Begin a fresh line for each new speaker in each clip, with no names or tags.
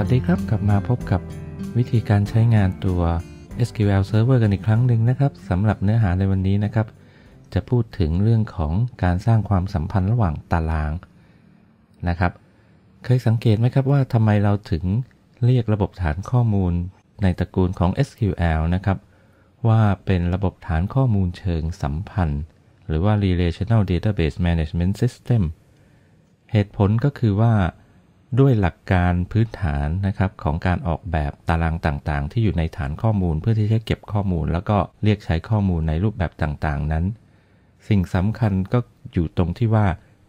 วัสดีครับ กลับมาพบกับวิธีการใช้งานตัว SQL Server กันอีกครั้งหนึ่งนะครับสำหรับเนื้อหาในวันนี้นะครับ จะพูดถึงเรื่องของการสร้างความสัมพันธ์ระหว่างตารางนะครับ เคยสังเกตไหมครับว่าทำไมเราถึงเรียกระบบฐานข้อมูลในตระกูลของ SQL นะครับว่าเป็นระบบฐานข้อมูลเชิงสัมพันธ์ หรือว่า Relational Database Management System เหตุผลก็คือว่าด้วยหลักการพื้นฐานนะครับของการออกแบบตารางต่างๆ ที่อยู่ในฐานข้อมูลเพื่อที่จะเก็บข้อมูล แล้วก็เรียกใช้ข้อมูลในรูปแบบต่างๆนั้น สิ่งสำคัญก็อยู่ตรงที่ว่า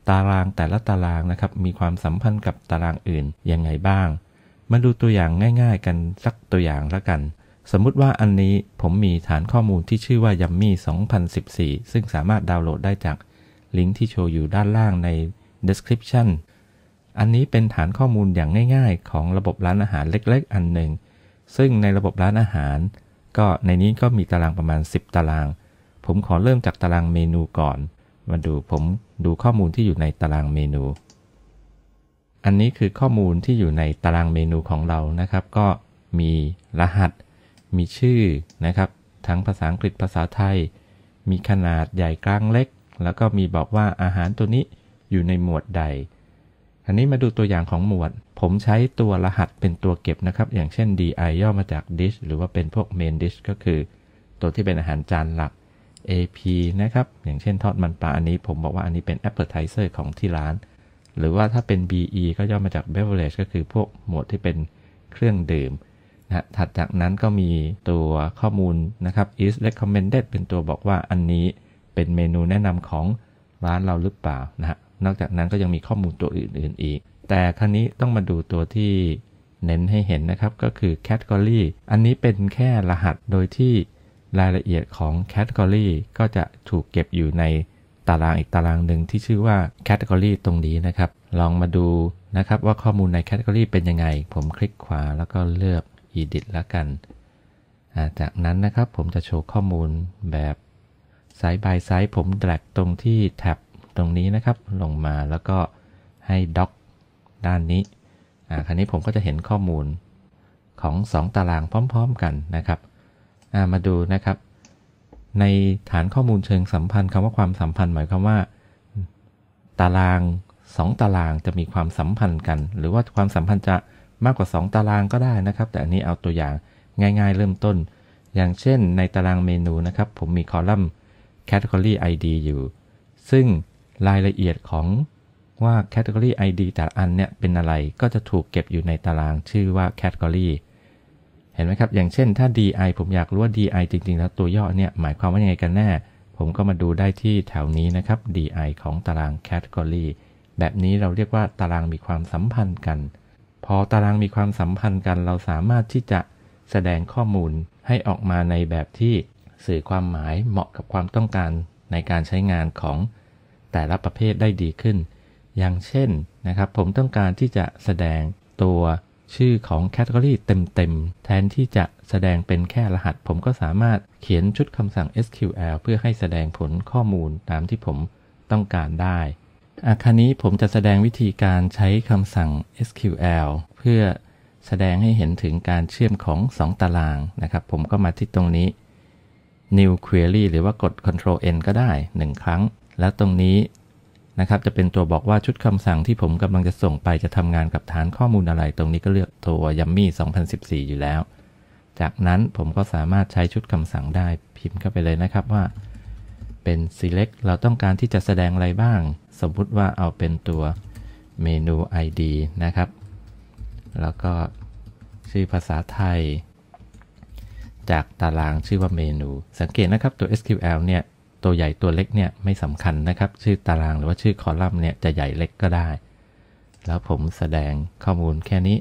ตารางแต่ละตารางนะครับมีความสัมพันธ์กับตารางอื่นยังไงบ้างมาดูตัวอย่างง่ายๆกันสักตัวอย่างละกันสมมุติว่าอันนี้ผมมีฐานข้อมูลที่ชื่อว่ายัมมี่2014 ซึ่งสามารถดาวน์โหลดได้จากลิงก์ที่โชว์อยู่ด้านล่างใน description อันนี้เป็นฐานข้อมูลอย่างง่ายๆ ของระบบร้านอาหารเล็กๆ อันหนึ่ง ซึ่งในระบบร้านอาหารก็ในนี้ก็มีตารางประมาณ 10 ตาราง ผมขอเริ่มจากตารางเมนูก่อน มาดูผมดูข้อมูลที่อยู่ในตารางเมนู อันนี้คือข้อมูลที่อยู่ในตารางเมนูของเรานะครับ ก็มีรหัส มีชื่อนะครับทั้งภาษาอังกฤษภาษาไทย มีขนาดใหญ่กลางเล็ก แล้วก็มีบอกว่าอาหารตัวนี้อยู่ในหมวดใดอันนี้มาดูตัวอย่างของหมวด ผมใช้ตัวรหัสเป็นตัวเก็บนะครับ อย่างเช่น di ย่อมาจาก dish หรือว่าเป็นพวก main dish ก็คือ ตัวที่เป็นอาหารจานหลัก ap นะครับ อย่างเช่นทอดมันปลา อันนี้ ผมบอกว่าอันนี้เป็น appetizer ของที่ร้าน หรือว่าถ้าเป็น be ก็ย่อมาจาก beverage ก็คือพวกหมวดที่เป็นเครื่องดื่ม นะถัดจากนั้นก็มีตัวข้อมูลนะครับ is recommended เป็นตัวบอกว่าอันนี้เป็นเมนูแนะนำของร้านเราหรือเปล่านะฮะนอกจากนั้นก็ยังมีข้อมูลตัวอื่น ๆอีก แต่ครั้นี้ต้องมาดูตัวที่เน้นให้เห็นนะครับก็คือ Category อันนี้เป็นแค่รหัส โดยที่รายละเอียดของ Category ก็จะถูกเก็บอยู่ในตารางอีกตารางหนึ่งที่ชื่อว่า Category ตรงนี้นะครับ ลองมาดูนะครับว่าข้อมูลใน Category เป็นยังไง ผมคลิกขวาแล้วก็เลือก Edit ล้วกัน จากนั้นนะครับผมจะโชว์ข้อมูลแบบสา by ายสยผมแดกตรงที่แท็บตรงนี้นะครับลงมาแล้วก็ให้ด็อกด้านนี้ อ่า คราวนี้ผมก็จะเห็นข้อมูลของ 2 ตารางพร้อมๆกันนะครับ อ่า มาดูนะครับ ในฐานข้อมูลเชิงสัมพันธ์คำว่าความสัมพันธ์ หมายความว่า ตาราง 2 ตารางจะมีความสัมพันธ์กัน หรือว่าความสัมพันธ์จะมากกว่า 2 ตารางก็ได้นะครับ แต่อันนี้เอาตัวอย่างง่ายๆเริ่มต้น อย่างเช่นในตารางเมนูนะครับ ผมมีคอลัมน์ category ID อยู่ ซึ่งรายละเอียดของว่า Category ID แต่ละอันเนี่ยเป็นอะไรก็จะถูกเก็บอยู่ในตารางชื่อว่า Category เห็นไหมครับ อย่างเช่นถ้า DI ผมอยากรู้ว่า DI จริง ๆ แล้วตัวย่อเนี่ยหมายความว่ายังไงกันแน่ ผมก็มาดูได้ที่แถวนี้นะครับ DI ของตาราง Category แบบนี้เราเรียกว่าตารางมีความสัมพันธ์กัน พอตารางมีความสัมพันธ์กัน เราสามารถที่จะแสดงข้อมูลให้ออกมาในแบบที่สื่อความหมายเหมาะกับความต้องการ ในการใช้งานของแต่ละประเภทได้ดีขึ้น อย่างเช่น นะครับ ผมต้องการที่จะแสดงตัวชื่อของแคตตาล็อเต็ม ๆ แทนที่จะแสดงเป็นแค่รหัส ผมก็สามารถเขียนชุดคำสั่ง SQL เพื่อให้แสดงผลข้อมูลตามที่ผมต้องการได้ อาคารนี้ผมจะแสดงวิธีการใช้คำสั่ง SQL เพื่อแสดงให้เห็นถึงการเชื่อมของ 2 ตารางนะครับ ผมก็มาที่ตรงนี้ new query หรือว่ากด control n ก็ได้ 1 ครั้งแล้วตรงนี้นะครับจะเป็นตัวบอกว่าชุดคำสั่งที่ผมกำลังจะส่งไปจะทำงานกับฐานข้อมูลอะไร ตรงนี้ก็เลือกตัวยัมมี่2014 อยู่แล้ว จากนั้นผมก็สามารถใช้ชุดคำสั่งได้พิมพ์เข้าไปเลยนะครับว่าเป็น select เราต้องการที่จะแสดงอะไรบ้าง สมมติว่าเอาเป็นตัวเมนู ID นะครับ แล้วก็ชื่อภาษาไทย จากตารางชื่อว่าเมนู สังเกตนะครับตัว SQL เนี่ยตัวใหญ่ตัวเล็กเนี่ยไม่สำคัญนะครับ ชื่อตารางหรือว่าชื่อคอลัมน์เนี่ยจะใหญ่เล็กก็ได้ แล้วผมแสดงข้อมูลแค่นี้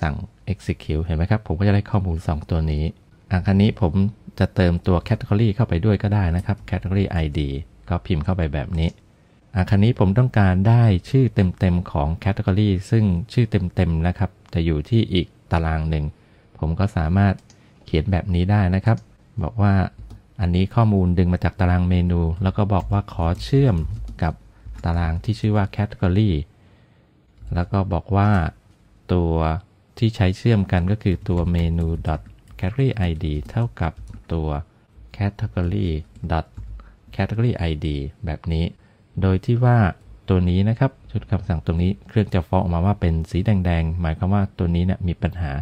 สั่ง execute เห็นไหมครับผมก็จะได้ข้อมูล 2 ตัวนี้อันนี้ผมจะเติมตัว category เข้าไปด้วยก็ได้นะครับ category id ก็พิมพ์เข้าไปแบบนี้อันนี้ผมต้องการได้ชื่อเต็มๆของ category ซึ่งชื่อเต็มๆนะครับ จะอยู่ที่อีกตารางหนึ่งผมก็สามารถเขียนแบบนี้ได้นะครับ บอกว่าอันนี้ข้อมูลดึงมาจากตารางเมนู แล้วก็บอกว่าขอเชื่อมกับตารางที่ชื่อว่า Category แล้วก็บอกว่าตัวที่ใช้เชื่อมกันก็คือตัวเมนู .category id เท่ากับตัว category .category id แบบนี้ โดยที่ว่าตัวนี้นะครับ ชุดคำสั่งตรงนี้ เครื่องจะฟ้องออกมาว่าเป็นสีแดงๆ หมายความว่าตัวนี้เนะี่ยมีปัญหา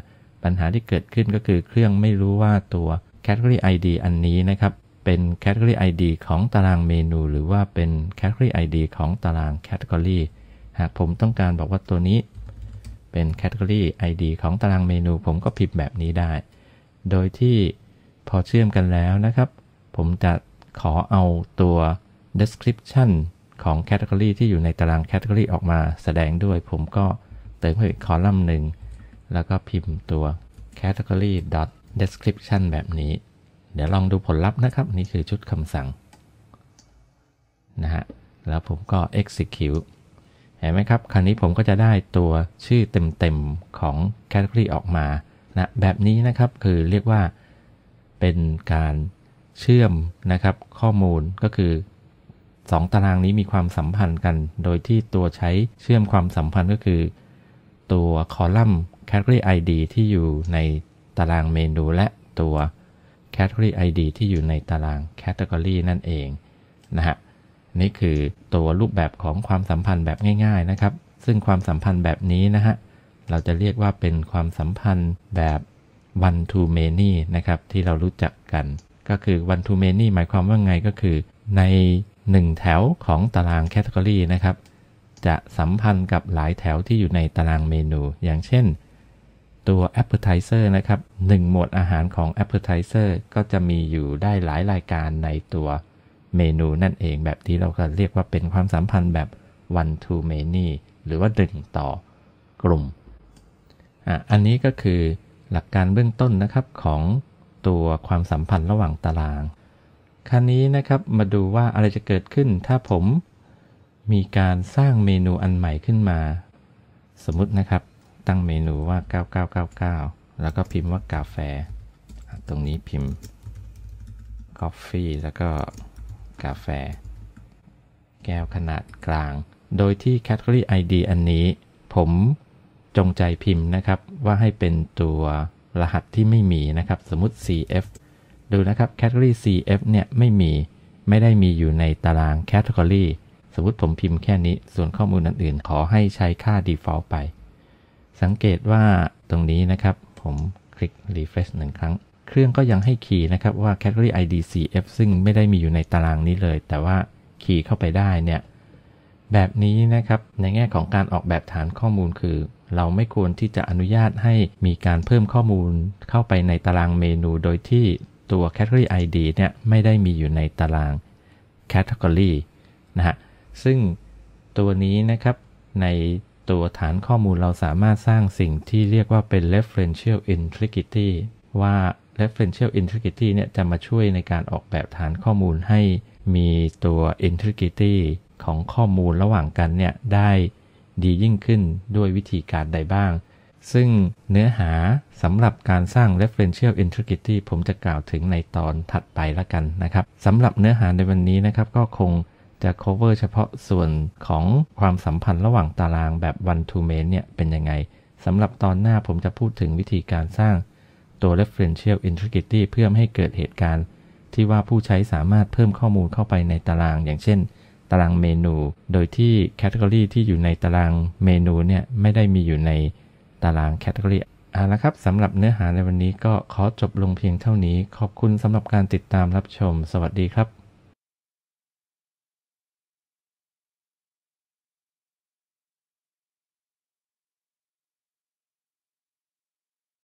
ปัญหาที่เกิดขึ้นก็คือ เครื่องไม่รู้ว่าตัว Category ID อันนี้นะครับเป็น Category ID ของตารางเมนู หรือว่าเป็น Category ID ของตาราง Category หากผมต้องการบอกว่าตัวนี้ เป็น Category ID ของตารางเมนู ผมก็พิมพ์แบบนี้ได้ โดยที่พอเชื่อมกันแล้วนะครับผมจะขอเอาตัว description ของ Category ที่อยู่ในตาราง Category ออกมาแสดงด้วย ผมก็เติมเข้าอีกคอลัมน์หนึ่งแล้วก็พิมพ์ตัว category description แบบนี้เดี๋ยวลองดูผลลัพธ์นะครับ นี่คือชุดคำสั่งนะฮะแล้วผมก็ execute เห็นไหมครับคราวนี้ผมก็จะได้ตัวชื่อเต็มๆของ category ออกมานะแบบนี้นะครับคือเรียกว่าเป็นการเชื่อมนะครับ ข้อมูลก็คือ 2 ตารางนี้มีความสัมพันธ์กัน โดยที่ตัวใช้เชื่อมความสัมพันธ์ก็คือตัวคอลัมน์ category ID ที่อยู่ในตารางเมนูและตัว Category ID ที่อยู่ในตาราง Category นั่นเองนะฮะนี่คือตัวรูปแบบของความสัมพันธ์แบบง่ายๆนะครับซึ่งความสัมพันธ์แบบนี้นะฮะเราจะเรียกว่าเป็นความสัมพันธ์แบบ one to many นะครับที่เรารู้จักกัน ก็คือ one to many หมายความว่าไงก็คือใน 1แถวของตาราง Category นะครับจะสัมพันธ์กับหลายแถวที่อยู่ในตารางเมนูอย่างเช่นตัว Appetizer นะครับ หนึ่งหมวดอาหารของ Appetizer ก็จะมีอยู่ได้หลายรายการในตัวเมนูนั่นเองแบบที่เราก็เรียกว่าเป็นความสัมพันธ์แบบ one to many หรือว่าดึงต่อกลุ่มออันนี้ก็คือหลักการเบื้องต้นนะครับของตัวความสัมพันธ์ระหว่างตาราง คราวนี้นะครับมาดูว่าอะไรจะเกิดขึ้นถ้าผมมีการสร้างเมนูอันใหม่ขึ้นมา สมมตินะครับตั้งเมนูว่า 9999 แล้วก็พิมพ์ว่ากาแฟ ตรงนี้พิมพ์ Coffee แล้วก็กาแฟ แก้วขนาดกลาง โดยที่ Category ID อันนี้ผมจงใจพิมพ์นะครับ ว่าให้เป็นตัวรหัสที่ไม่มีนะครับ สมมติ CF ดูนะครับ Category CF เนี่ยไม่มี ไม่ได้มีอยู่ในตาราง Category สมมติผมพิมพ์แค่นี้ ส่วนข้อมูลอันอื่นขอให้ใช้ค่า default ไปสังเกตว่าตรงนี้นะครับผมคลิก refresh หนึ่งครั้ง เครื่องก็ยังให้คีย์นะครับว่า category id cf ซึ่งไม่ได้มีอยู่ในตารางนี้เลย แต่ว่าคีย์เข้าไปได้เนี่ยแบบนี้นะครับในแง่ของการออกแบบฐานข้อมูลคือ เราไม่ควรที่จะอนุญาตให้มีการเพิ่มข้อมูลเข้าไปในตารางเมนู โดยที่ตัว category id เนี่ยไม่ได้มีอยู่ในตาราง category นะฮะซึ่งตัวนี้นะครับในตัวฐานข้อมูลเราสามารถสร้างสิ่งที่เรียกว่าเป็น referential integrity ว่า referential integrity เนี่ยจะมาช่วยในการออกแบบฐานข้อมูลให้มีตัว integrity ของข้อมูลระหว่างกันเนี่ย ได้ดียิ่งขึ้นด้วยวิธีการใดบ้าง ซึ่งเนื้อหาสำหรับการสร้าง referential integrity ผมจะกล่าวถึงในตอนถัดไปละกันนะครับสำหรับเนื้อหาในวันนี้นะครับก็คงจะ cover เฉพาะส่วนของความสัมพันธ์ระหว่างตารางแบบ one to many เนี่ยเป็นยังไง สำหรับตอนหน้าผมจะพูดถึงวิธีการสร้างตัว referential integrity เพื่อให้เกิดเหตุการณ์ ที่ว่าผู้ใช้สามารถเพิ่มข้อมูลเข้าไปในตาราง อย่างเช่นตารางเมนู โดยที่ category ที่อยู่ในตารางเมนูเนี่ยไม่ได้มีอยู่ในตาราง category เอาละครับสำหรับเนื้อหาในวันนี้ก็ขอจบลงเพียงเท่านี้ ขอบคุณสำหรับการติดตามรับชม สวัสดีครับ